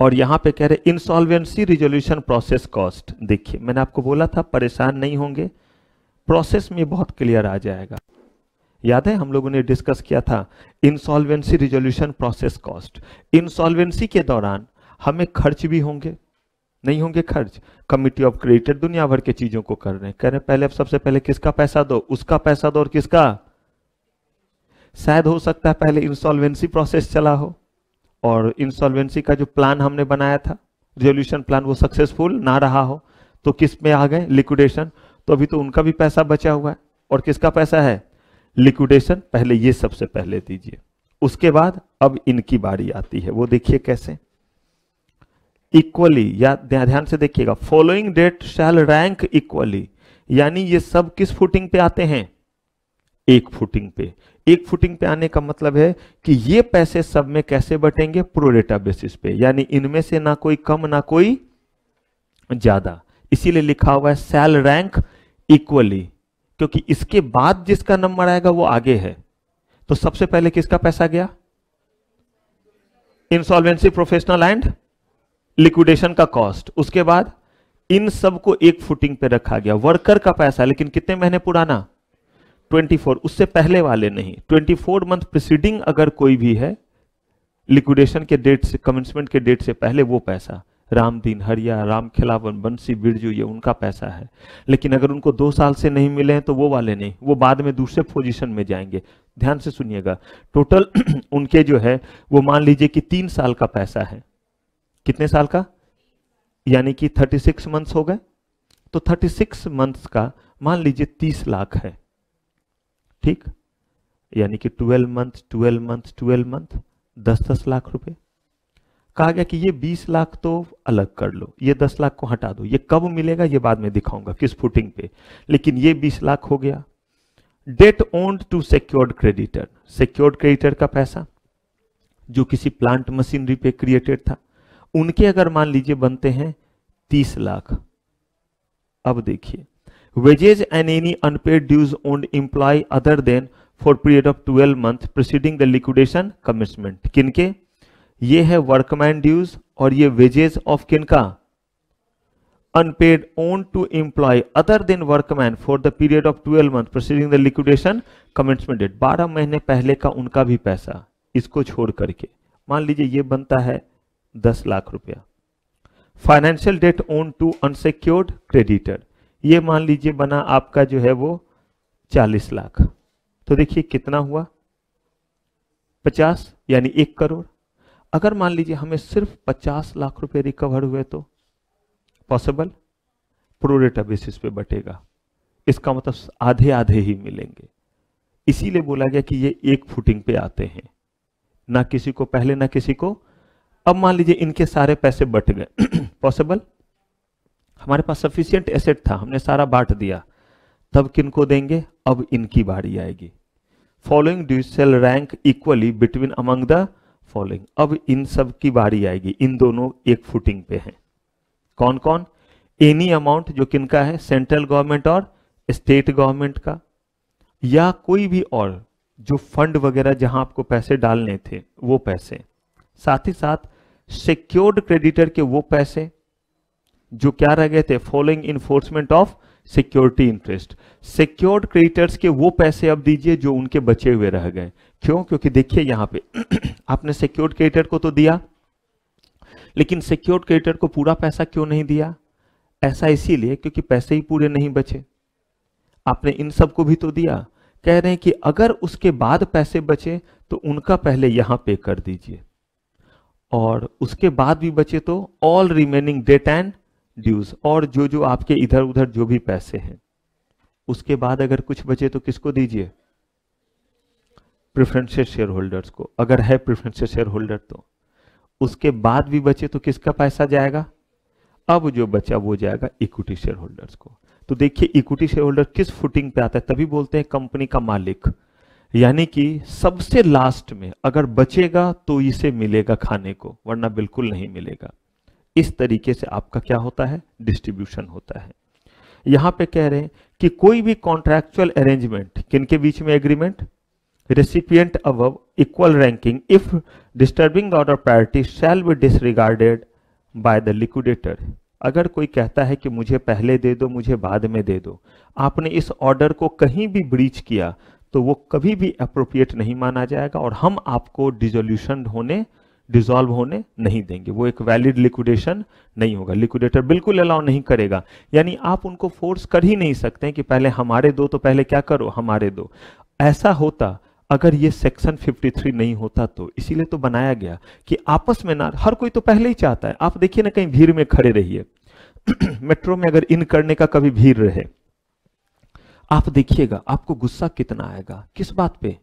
और यहां पे कह रहे इंसॉल्वेंसी रिजोल्यूशन प्रोसेस कॉस्ट देखिए मैंने आपको बोला था परेशान नहीं होंगे प्रोसेस में बहुत क्लियर आ जाएगा याद है हम लोगों ने डिस्कस किया था insolvency resolution process cost insolvency के दौरान हमें खर्च भी होंगे नहीं होंगे खर्च कमिटी ऑफ क्रेडिटर दुनिया भर के चीजों को कर रहे हैं कह रहे हैं पहले सबसे पहले किसका पैसा दो उसका पैसा दो और किसका शायद हो सकता है पहले इंसॉल्वेंसी प्रोसेस चला हो और इंसॉल्वेंसी का जो प्लान हमने बनाया था रेजोल्यूशन प्लान वो सक्सेसफुल ना रहा हो तो किस में आ गए लिक्विडेशन तो अभी तो उनका भी पैसा बचा हुआ है और किसका पैसा है लिक्विडेशन पहले ये सबसे पहले दीजिए उसके बाद अब इनकी बारी आती है वो देखिए कैसे इक्वली या ध्यान से देखिएगा following debt shall rank equally यानी ये सब किस फुटिंग पे आते हैं एक फुटिंग पे एक फुटिंग पे आने का मतलब है कि ये पैसे सब में कैसे बटेंगे प्रोडेटा बेसिस पे यानी इनमें से ना कोई कम ना कोई ज्यादा इसीलिए लिखा हुआ है सेल रैंक इक्वली क्योंकि इसके बाद जिसका नंबर आएगा वो आगे है तो सबसे पहले किसका पैसा गया इंसॉल्वेंसी प्रोफेशनल एंड लिक्विडेशन का कॉस्ट उसके बाद इन सबको एक फुटिंग पे रखा गया वर्कर का पैसा लेकिन कितने महीने पुराना 24 उससे पहले वाले नहीं 24 मंथ प्रिसीडिंग अगर कोई भी है लिक्विडेशन के डेट से कमेंसमेंट के डेट से पहले वो पैसा दीन हरिया राम खिलावन बंसी बिरजू ये उनका पैसा है लेकिन अगर उनको दो साल से नहीं मिले हैं तो वो वाले नहीं वो बाद में दूसरे पोजीशन में जाएंगे ध्यान से सुनिएगा टोटल (clears throat) उनके जो है वो मान लीजिए कि तीन साल का पैसा है कितने साल का यानी कि थर्टी सिक्स मंथ्स हो गए तो थर्टी सिक्स मंथ्स का मान लीजिए तीस लाख है ठीक यानी कि 12 मंथ 12 मंथ 12 मंथ दस दस लाख रुपए कहा गया कि ये 20 लाख तो अलग कर लो ये 10 लाख को हटा दो ये कब मिलेगा ये बाद में दिखाऊंगा किस फुटिंग पे लेकिन ये 20 लाख हो गया debt owned to secured creditor secured creditor का पैसा जो किसी प्लांट मशीनरी पे क्रिएटेड था उनके अगर मान लीजिए बनते हैं तीस लाख अब देखिए Wages and any unpaid dues owned imply other than for period of 12 month preceding the liquidation commencement. किनके ये है workman dues और ये wages of किनका unpaid owned to imply other than workman for the period of 12 month preceding the liquidation commencement date. 12 महीने पहले का उनका भी पैसा इसको छोड़ करके मान लीजिए ये बनता है 10 लाख रुपया financial debt own to unsecured creditor ये मान लीजिए बना आपका जो है वो चालीस लाख तो देखिए कितना हुआ पचास यानी एक करोड़ अगर मान लीजिए हमें सिर्फ पचास लाख रुपए रिकवर हुए तो पॉसिबल प्रोरेटा बेसिस पे बटेगा इसका मतलब आधे आधे ही मिलेंगे इसीलिए बोला गया कि ये एक फुटिंग पे आते हैं ना किसी को पहले ना किसी को अब मान लीजिए इनके सारे पैसे बट गए पॉसिबल (clears throat) हमारे पास सफिशियंट एसेट था हमने सारा बांट दिया तब किनको देंगे अब इनकी बारी आएगी following due shall rank equally between among the following अब इन सब की बारी आएगी इन दोनों एक फुटिंग पे हैं कौन कौन एनी अमाउंट जो किनका है सेंट्रल गवर्नमेंट और स्टेट गवर्नमेंट का या कोई भी और जो फंड वगैरह जहां आपको पैसे डालने थे वो पैसे साथ ही साथ सिक्योर्ड क्रेडिटर के वो पैसे जो क्या रह गए थे following enforcement of security interest secured creditors के वो पैसे अब दीजिए जो उनके बचे हुए रह गए क्यों क्योंकि देखिए यहां पे (clears throat) आपने सिक्योर्ड क्रेडिटर को तो दिया लेकिन सिक्योर्ड क्रेडिटर को पूरा पैसा क्यों नहीं दिया ऐसा इसीलिए क्योंकि पैसे ही पूरे नहीं बचे आपने इन सबको भी तो दिया कह रहे हैं कि अगर उसके बाद पैसे बचे तो उनका पहले यहां पे कर दीजिए और उसके बाद भी बचे तो all remaining debt and dues और जो जो आपके इधर उधर जो भी पैसे हैं उसके बाद अगर कुछ बचे तो किसको दीजिए प्रेफरेंशियल शेयर होल्डर्स को अगर है प्रिफ्रेंशियल शेयर होल्डर तो उसके बाद भी बचे तो किसका पैसा जाएगा अब जो बचा वो जाएगा इक्विटी शेयर होल्डर्स को तो देखिए इक्विटी शेयर होल्डर किस फुटिंग पे आता है तभी बोलते हैं कंपनी का मालिक यानी कि सबसे लास्ट में अगर बचेगा तो इसे मिलेगा खाने को वरना बिल्कुल नहीं मिलेगा इस तरीके से आपका क्या होता है डिस्ट्रीब्यूशन होता है यहां पे कह रहे हैं कि कोई भी कॉन्ट्रेक्चुअल अरेंजमेंट किनके बीच में एग्रीमेंट रेसिपियंट अब equal ranking if disturbing order priority shall be disregarded by the liquidator अगर कोई कहता है कि मुझे पहले दे दो मुझे बाद में दे दो आपने इस ऑर्डर को कहीं भी ब्रीच किया तो वो कभी भी अप्रोप्रिएट नहीं माना जाएगा और हम आपको डिजोल्यूशन होने डिसॉल्व होने नहीं देंगे वो एक वैलिड लिक्विडेशन नहीं होगा लिक्विडेटर बिल्कुल अलाउ नहीं करेगा यानी आप उनको फोर्स कर ही नहीं सकते कि पहले हमारे दो तो पहले क्या करो हमारे दो ऐसा होता अगर ये सेक्शन 53 नहीं होता तो इसीलिए तो बनाया गया कि आपस में ना हर कोई तो पहले ही चाहता है आप देखिए ना कहीं भीड़ में खड़े रहिए (clears throat) मेट्रो में अगर इन करने का कभी भीड़ रहे आप देखिएगा आपको गुस्सा कितना आएगा किस बात पे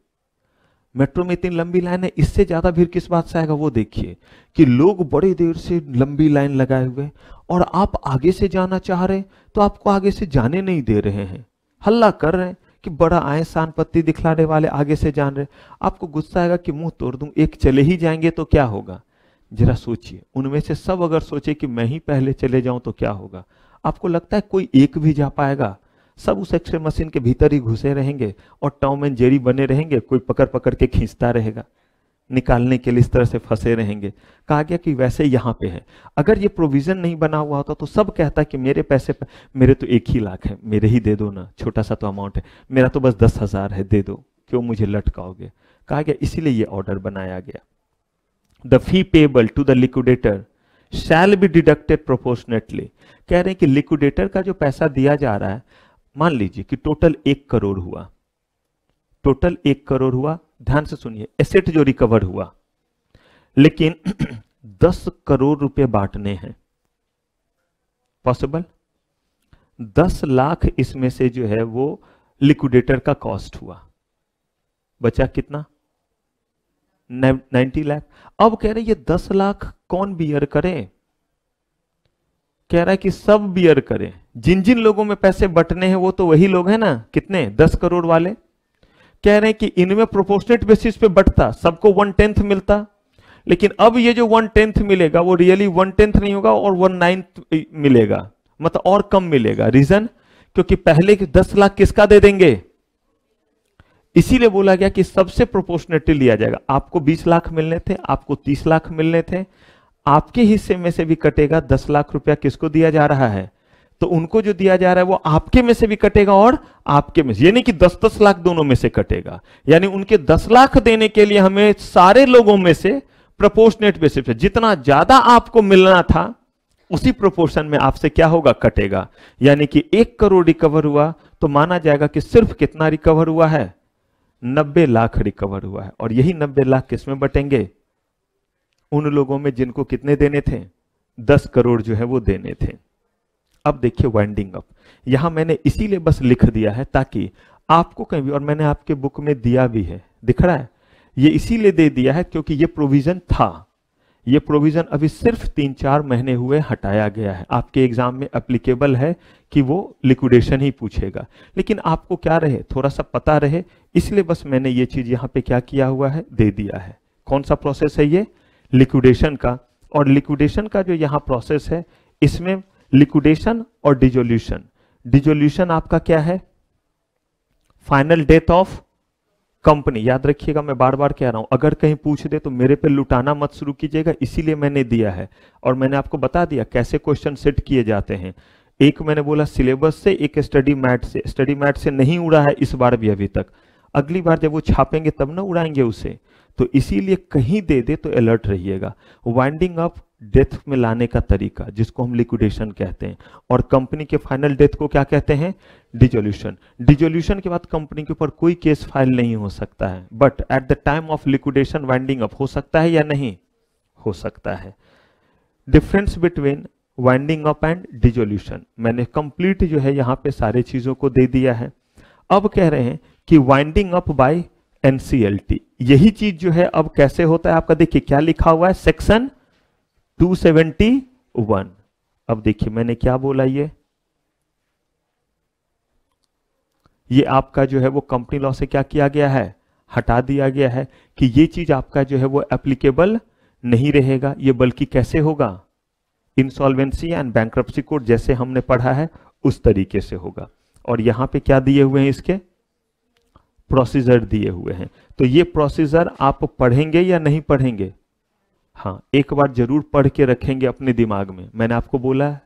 मेट्रो में इतनी लंबी लाइन है इससे ज़्यादा भीड़ किस बात से आएगा वो देखिए कि लोग बड़ी देर से लंबी लाइन लगाए हुए और आप आगे से जाना चाह रहे तो आपको आगे से जाने नहीं दे रहे हैं हल्ला कर रहे हैं कि बड़ा आए शान पत्ती दिखलाने वाले आगे से जान रहे आपको गुस्सा आएगा कि मुंह तोड़ दूं एक चले ही जाएंगे तो क्या होगा जरा सोचिए उनमें से सब अगर सोचे कि मैं ही पहले चले जाऊं तो क्या होगा आपको लगता है कोई एक भी जा पाएगा सब उस एक्सरे मशीन के भीतर ही घुसे रहेंगे और टॉम एंड जेरी बने रहेंगे कोई पकड़ पकड़ के खींचता रहेगा निकालने के लिए इस तरह से फंसे रहेंगे कहा गया कि वैसे यहाँ पे है अगर ये प्रोविज़न नहीं बना हुआ होता तो सब कहता कि मेरे पैसे पर मेरे तो एक ही लाख है मेरे ही दे दो ना छोटा सा तो अमाउंट है मेरा तो बस दस हज़ार है दे दो क्यों मुझे लटकाओगे कहा गया इसीलिए ये ऑर्डर बनाया गया the fee payable to the liquidator shall be deducted proportionately कह रहे हैं कि लिक्विडेटर का जो पैसा दिया जा रहा है मान लीजिए कि टोटल एक करोड़ हुआ टोटल एक करोड़ हुआ ध्यान से सुनिए एसेट जो रिकवर हुआ लेकिन (clears throat) दस करोड़ रुपए बांटने हैं पॉसिबल दस लाख इसमें से जो है वो लिक्विडेटर का कॉस्ट हुआ बचा कितना नाइन्टी लाख अब कह रहे ये दस लाख कौन बियर करें कह रहा है कि सब बियर करें जिन जिन लोगों में पैसे बटने हैं वो तो वही लोग हैं ना कितने दस करोड़ वाले कह रहे हैं कि इनमें प्रोपोर्शनेट बेसिस पे बटता सबको वन टेंथ मिलता लेकिन अब ये जो वन टेंथ मिलेगा वो रियली वन टेंथ नहीं होगा और वन नाइन्थ मिलेगा मतलब और कम मिलेगा रीजन क्योंकि पहले दस लाख किसका दे देंगे इसीलिए बोला गया कि सबसे प्रोपोर्शनेटली लिया जाएगा आपको बीस लाख मिलने थे आपको तीस लाख मिलने थे आपके हिस्से में से भी कटेगा दस लाख रुपया किसको दिया जा रहा है तो उनको जो दिया जा रहा है वो आपके में से भी कटेगा और आपके में से यानी कि दस दस लाख दोनों में से कटेगा यानी उनके दस लाख देने के लिए हमें सारे लोगों में से प्रपोर्शनेट बेसिस पे जितना ज्यादा आपको मिलना था उसी प्रोपोर्शन में आपसे क्या होगा कटेगा यानी कि एक करोड़ रिकवर हुआ तो माना जाएगा कि सिर्फ कितना रिकवर हुआ है नब्बे लाख रिकवर हुआ है और यही नब्बे लाख किसमें बटेंगे उन लोगों में जिनको कितने देने थे दस करोड़ जो है वो देने थे अब देखिए वाइंडिंग अप यहां मैंने इसीलिए बस लिख दिया है ताकि आपको कहीं भी और मैंने आपके बुक में दिया भी है दिख रहा है ये इसीलिए दे दिया है क्योंकि ये प्रोविजन था ये प्रोविजन अभी सिर्फ तीन चार महीने हुए हटाया गया है आपके एग्जाम में अप्लीकेबल है कि वो लिक्विडेशन ही पूछेगा लेकिन आपको क्या रहे थोड़ा सा पता रहे इसलिए बस मैंने ये चीज यहां पे क्या किया हुआ है दे दिया है कौन सा प्रोसेस है ये लिक्विडेशन का और लिक्विडेशन का जो यहाँ प्रोसेस है इसमें लिक्विडेशन और डिजोल्यूशन डिजोल्यूशन आपका क्या है फाइनल डेथ ऑफ कंपनी याद रखिएगा मैं बार बार कह रहा हूं अगर कहीं पूछ दे तो मेरे पे लुटाना मत शुरू कीजिएगा इसीलिए मैंने दिया है और मैंने आपको बता दिया कैसे क्वेश्चन सेट किए जाते हैं एक मैंने बोला सिलेबस से एक स्टडी मैट से स्टडी मैट से नहीं उड़ा है इस बार भी अभी तक अगली बार जब वो छापेंगे तब ना उड़ाएंगे उसे तो इसीलिए कहीं दे दे तो अलर्ट रहिएगा वाइंडिंग अप डेथ में लाने का तरीका जिसको हम लिक्विडेशन कहते हैं और कंपनी के फाइनल डेथ को क्या कहते हैं डिजोल्यूशन डिजोल्यूशन के बाद कंपनी के ऊपर कोई केस फाइल नहीं हो सकता है but at the time of liquidation winding up हो सकता है या नहीं हो सकता है difference between winding up and dissolution मैंने कंप्लीट जो है यहां पे सारे चीज़ों को दे दिया है अब कह रहे हैं कि वाइंडिंग अप बाई एनसीएलटी यही चीज जो है अब कैसे होता है आपका देखिए क्या लिखा हुआ है सेक्शन 271 अब देखिए मैंने क्या बोला ये ये आपका जो है वो कंपनी लॉ से क्या किया गया है हटा दिया गया है कि ये चीज आपका जो है वो एप्लीकेबल नहीं रहेगा ये बल्कि कैसे होगा इंसॉल्वेंसी एंड बैंक्रप्सी कोड जैसे हमने पढ़ा है उस तरीके से होगा और यहां पे क्या दिए हुए हैं इसके प्रोसीजर दिए हुए हैं तो ये प्रोसीजर आप पढ़ेंगे या नहीं पढ़ेंगे हाँ एक बार जरूर पढ़ के रखेंगे अपने दिमाग में मैंने आपको बोला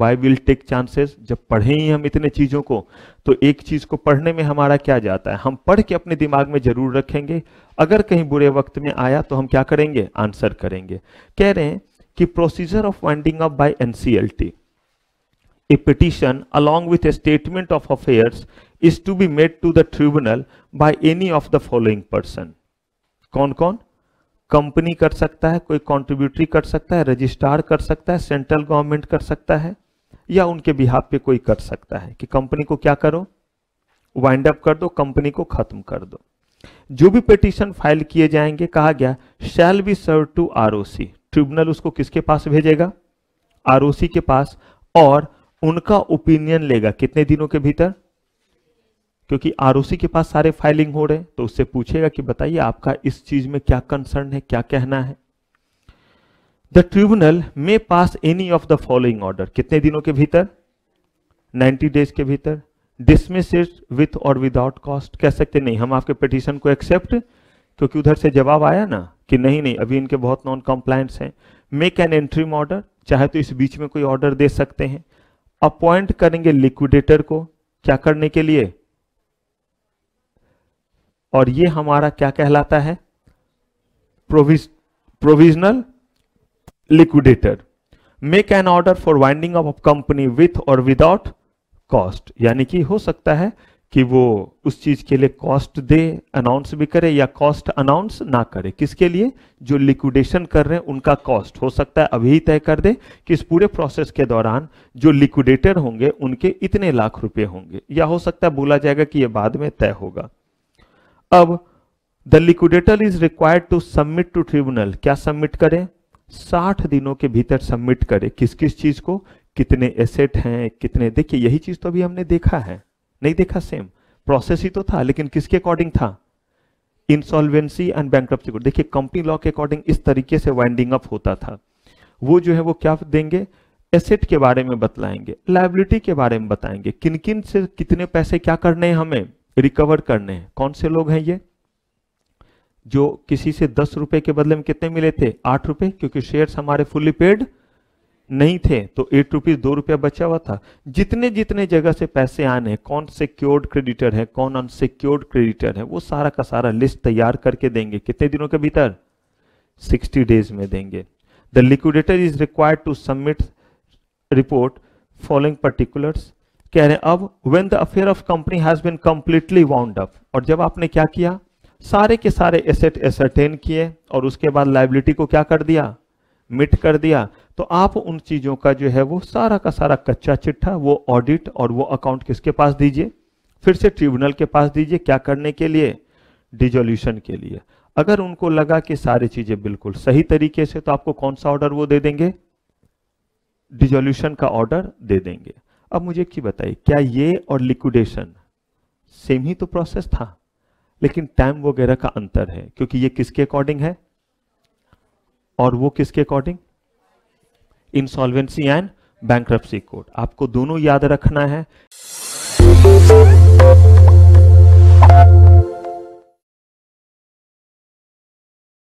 वाई विल टेक चांसेस जब पढ़े ही हम इतने चीज़ों को तो एक चीज़ को पढ़ने में हमारा क्या जाता है हम पढ़ के अपने दिमाग में जरूर रखेंगे अगर कहीं बुरे वक्त में आया तो हम क्या करेंगे आंसर करेंगे कह रहे हैं कि procedure of winding up by NCLT a petition along with a statement of affairs is to be made to the tribunal by any of the following person कौन कौन कंपनी कर सकता है कोई कॉन्ट्रीब्यूटरी कर सकता है रजिस्ट्रार कर सकता है सेंट्रल गवर्नमेंट कर सकता है या उनके बिहाफ पे कोई कर सकता है कि कंपनी को क्या करो वाइंड अप कर दो कंपनी को खत्म कर दो जो भी पिटिशन फाइल किए जाएंगे कहा गया shall be serve to our tribunal उसको किसके पास भेजेगा आर के पास और उनका ओपिनियन लेगा कितने दिनों के भीतर क्योंकि आर के पास सारे फाइलिंग हो रहे हैं तो उससे पूछेगा कि बताइए आपका इस चीज में क्या कंसर्न है क्या कहना है the tribunal may pass any of the following order कितने दिनों के भीतर 90 डेज के भीतर डिसमिस विथ और विदाउट कॉस्ट कह सकते नहीं हम आपके पिटिशन को एक्सेप्ट क्योंकि उधर से जवाब आया ना कि नहीं नहीं अभी इनके बहुत नॉन कंप्लायंस हैं मेक एन एंट्री ऑर्डर चाहे तो इस बीच में कोई ऑर्डर दे सकते हैं अपॉइंट करेंगे लिक्विडेटर को क्या करने के लिए और ये हमारा क्या कहलाता है provis provisional liquidator make an order for winding of company with और विदाउट कॉस्ट यानी कि हो सकता है कि वो उस चीज के लिए कॉस्ट दे अनाउंस भी करे या कॉस्ट अनाउंस ना करे किसके लिए जो लिक्विडेशन कर रहे हैं उनका कॉस्ट हो सकता है अभी तय कर दे कि इस पूरे प्रोसेस के दौरान जो लिक्विडेटर होंगे उनके इतने लाख रुपए होंगे या हो सकता है बोला जाएगा कि ये बाद में तय होगा अब the liquidator is required to submit to tribunal क्या सबमिट करें 60 दिनों के भीतर सबमिट करें किस किस चीज को कितने एसेट हैं कितने देखिए यही चीज तो अभी हमने देखा है नहीं देखा सेम प्रोसेस ही तो था लेकिन किसके अकॉर्डिंग था इंसॉल्वेंसी एंड बैंक को देखिए कंपनी लॉ के अकॉर्डिंग इस तरीके से वाइंडिंग अप होता था वो जो है वो क्या देंगे एसेट के बारे में बतलाएंगे लाइबिलिटी के बारे में बताएंगे किन किन से कितने पैसे क्या करने हैं हमें रिकवर करने हैं कौन से लोग हैं ये जो किसी से दस रुपए के बदले में कितने मिले थे आठ रुपए क्योंकि शेयर्स हमारे फुल्ली पेड नहीं थे तो एट रुपीज दो रुपया बचा हुआ था जितने जितने जगह से पैसे आने कौन सिक्योर्ड क्रेडिटर है कौन अनसिक्योर्ड क्रेडिटर है वो सारा का सारा लिस्ट तैयार करके देंगे कितने दिनों के भीतर 60 डेज में देंगे the liquidator is required to submit report following particulars कह रहे हैं अब when the affair of company has been completely wound up और जब आपने क्या किया सारे के सारे एसेट एसरटेन किए और उसके बाद लाइबिलिटी को क्या कर दिया मिट कर दिया तो आप उन चीजों का जो है वो सारा का सारा कच्चा चिट्ठा वो ऑडिट और वो अकाउंट किसके पास दीजिए फिर से ट्रिब्यूनल के पास दीजिए क्या करने के लिए डिजोल्यूशन के लिए अगर उनको लगा कि सारी चीजें बिल्कुल सही तरीके से तो आपको कौन सा ऑर्डर वो दे देंगे डिजोल्यूशन का ऑर्डर दे देंगे अब मुझे एक चीज बताइए क्या ये और लिक्विडेशन सेम ही तो प्रोसेस था लेकिन टाइम वगैरह का अंतर है क्योंकि ये किसके अकॉर्डिंग है और वो किसके according insolvency and bank code आपको दोनों याद रखना है